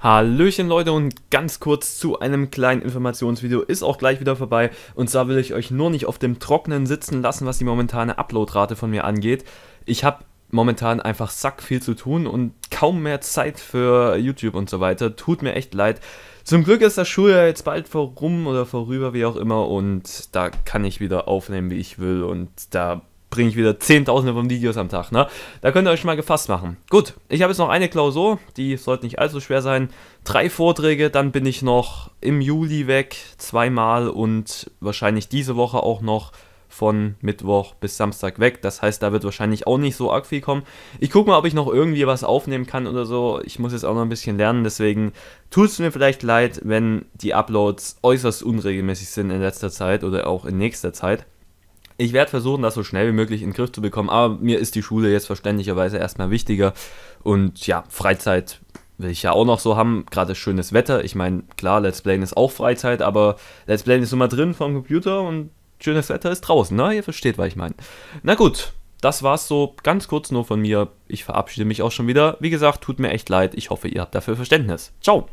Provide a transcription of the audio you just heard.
Hallöchen Leute und ganz kurz zu einem kleinen Informationsvideo, ist auch gleich wieder vorbei und zwar will ich euch nur nicht auf dem Trockenen sitzen lassen, was die momentane Uploadrate von mir angeht. Ich habe momentan einfach sack viel zu tun und kaum mehr Zeit für YouTube und so weiter, tut mir echt leid. Zum Glück ist das Schuljahr jetzt bald vorum oder vorüber, wie auch immer und da kann ich wieder aufnehmen, wie ich will und da bringe ich wieder Zehntausende von Videos am Tag. Ne? Da könnt ihr euch schon mal gefasst machen. Gut, ich habe jetzt noch eine Klausur, die sollte nicht allzu schwer sein. Drei Vorträge, dann bin ich noch im Juli weg, zweimal und wahrscheinlich diese Woche auch noch von Mittwoch bis Samstag weg. Das heißt, da wird wahrscheinlich auch nicht so arg viel kommen. Ich gucke mal, ob ich noch irgendwie was aufnehmen kann oder so. Ich muss jetzt auch noch ein bisschen lernen, deswegen tut es mir vielleicht leid, wenn die Uploads äußerst unregelmäßig sind in letzter Zeit oder auch in nächster Zeit. Ich werde versuchen, das so schnell wie möglich in den Griff zu bekommen, aber mir ist die Schule jetzt verständlicherweise erstmal wichtiger. Und ja, Freizeit will ich ja auch noch so haben. Gerade schönes Wetter. Ich meine, klar, Let's Play ist auch Freizeit, aber Let's Play ist immer drin vom Computer und schönes Wetter ist draußen. Na, ne? ihr versteht, was ich meine. Na gut, das war's so ganz kurz nur von mir. Ich verabschiede mich auch schon wieder. Wie gesagt, tut mir echt leid. Ich hoffe, ihr habt dafür Verständnis. Ciao!